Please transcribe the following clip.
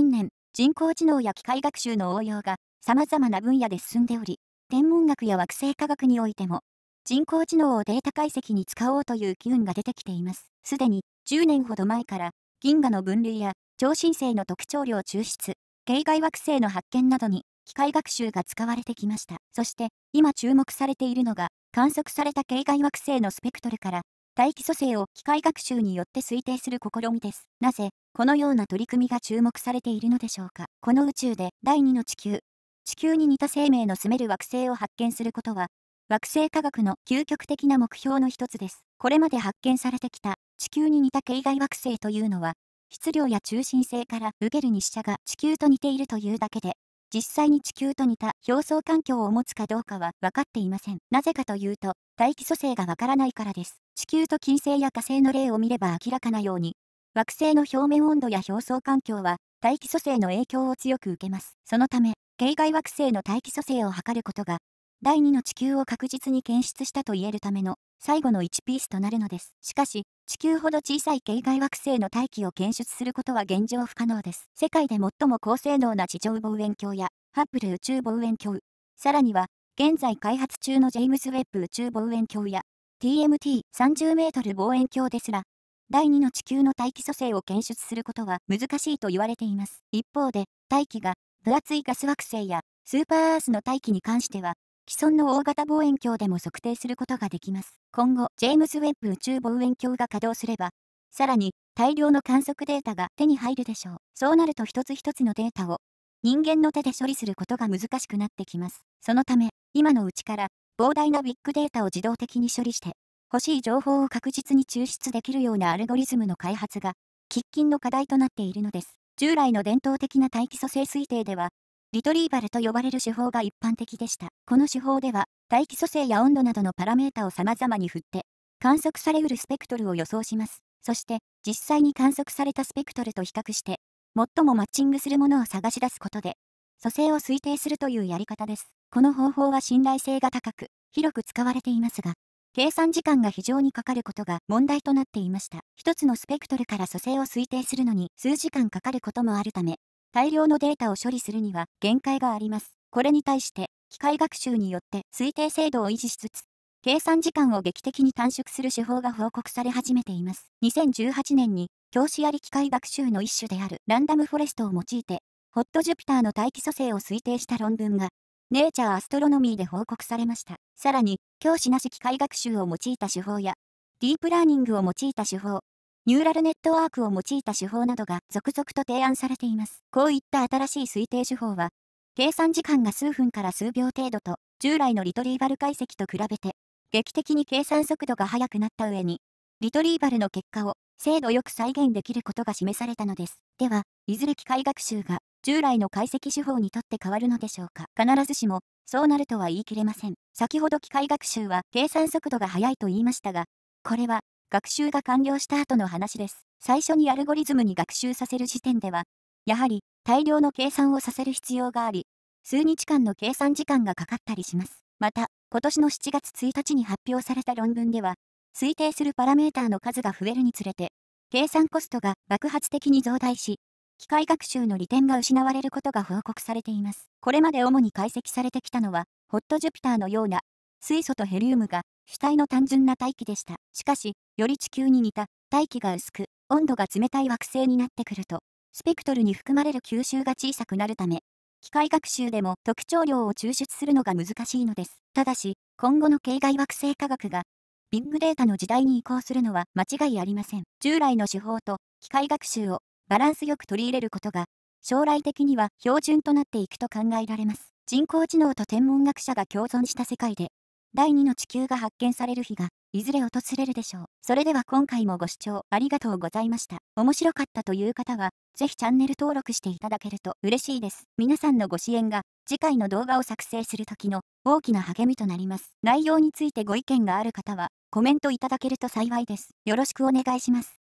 近年、人工知能や機械学習の応用が様々な分野で進んでおり、天文学や惑星科学においても、人工知能をデータ解析に使おうという機運が出てきています。すでに10年ほど前から銀河の分類や超新星の特徴量抽出、系外惑星の発見などに機械学習が使われてきました。そして今注目されているのが観測された系外惑星のスペクトルから大気組成を機械学習によって推定する試みです。なぜ、このような取り組みが注目されているのでしょうか。この宇宙で第2の地球、地球に似た生命の住める惑星を発見することは、惑星科学の究極的な目標の一つです。これまで発見されてきた地球に似た系外惑星というのは、質量や中心性から受ける日射が地球と似ているというだけで、実際に地球と似た表層環境を持つかどうかは分かっていません。なぜかというと、大気組成が分からないからです。地球と金星や火星の例を見れば明らかなように、惑星の表面温度や表層環境は、大気組成の影響を強く受けます。そのため、系外惑星の大気組成を測ることが、第2の地球を確実に検出したと言えるための、最後の1ピースとなるのです。しかし、地球ほど小さい系外惑星の大気を検出することは現状不可能です。世界で最も高性能な地上望遠鏡や、ハッブル宇宙望遠鏡、さらには、現在開発中のジェイムズ・ウェッブ宇宙望遠鏡や、TMT30 メートル望遠鏡ですら、第2の地球の大気組成を検出することは難しいと言われています。一方で、大気が分厚いガス惑星やスーパーアースの大気に関しては、既存の大型望遠鏡でも測定することができます。今後、ジェームズ・ウェッブ宇宙望遠鏡が稼働すれば、さらに大量の観測データが手に入るでしょう。そうなると一つ一つのデータを人間の手で処理することが難しくなってきます。そのため、今のうちから膨大なビッグデータを自動的に処理して、欲しい情報を確実に抽出できるようなアルゴリズムの開発が、喫緊の課題となっているのです。従来の伝統的な大気組成推定では、リトリーバルと呼ばれる手法が一般的でした。この手法では、大気組成や温度などのパラメータを様々に振って、観測されうるスペクトルを予想します。そして、実際に観測されたスペクトルと比較して、最もマッチングするものを探し出すことで、蘇生を推定するというやり方です。この方法は信頼性が高く、広く使われていますが、計算時間が非常にかかることが問題となっていました。一つのスペクトルから蘇生を推定するのに数時間かかることもあるため、大量のデータを処理するには限界があります。これに対して、機械学習によって推定精度を維持しつつ、計算時間を劇的に短縮する手法が報告され始めています。2018年に、教師あり機械学習の一種であるランダムフォレストを用いて、ホットジュピターの大気組成を推定した論文が、ネイチャーアストロノミーで報告されました。さらに、教師なし機械学習を用いた手法や、ディープラーニングを用いた手法、ニューラルネットワークを用いた手法などが続々と提案されています。こういった新しい推定手法は、計算時間が数分から数秒程度と、従来のリトリーバル解析と比べて、劇的に計算速度が速くなった上に、リトリーバルの結果を精度よく再現できることが示されたのです。では、いずれ機械学習が従来の解析手法にとって変わるのでしょうか必ずしもそうなるとは言い切れません先ほど機械学習は計算速度が速いと言いましたがこれは学習が完了した後の話です最初にアルゴリズムに学習させる時点ではやはり大量の計算をさせる必要があり数日間の計算時間がかかったりしますまた今年の7月1日に発表された論文では推定するパラメータの数が増えるにつれて計算コストが爆発的に増大し機械学習の利点が失われることが報告されています。これまで主に解析されてきたのは、ホットジュピターのような水素とヘリウムが主体の単純な大気でした。しかし、より地球に似た大気が薄く、温度が冷たい惑星になってくると、スペクトルに含まれる吸収が小さくなるため、機械学習でも特徴量を抽出するのが難しいのです。ただし、今後の系外惑星科学が、ビッグデータの時代に移行するのは間違いありません。従来の手法と機械学習をバランスよく取り入れることが、将来的には標準となっていくと考えられます。人工知能と天文学者が共存した世界で、第二の地球が発見される日が、いずれ訪れるでしょう。それでは今回もご視聴ありがとうございました。面白かったという方は、ぜひチャンネル登録していただけると嬉しいです。皆さんのご支援が、次回の動画を作成する時の大きな励みとなります。内容についてご意見がある方は、コメントいただけると幸いです。よろしくお願いします。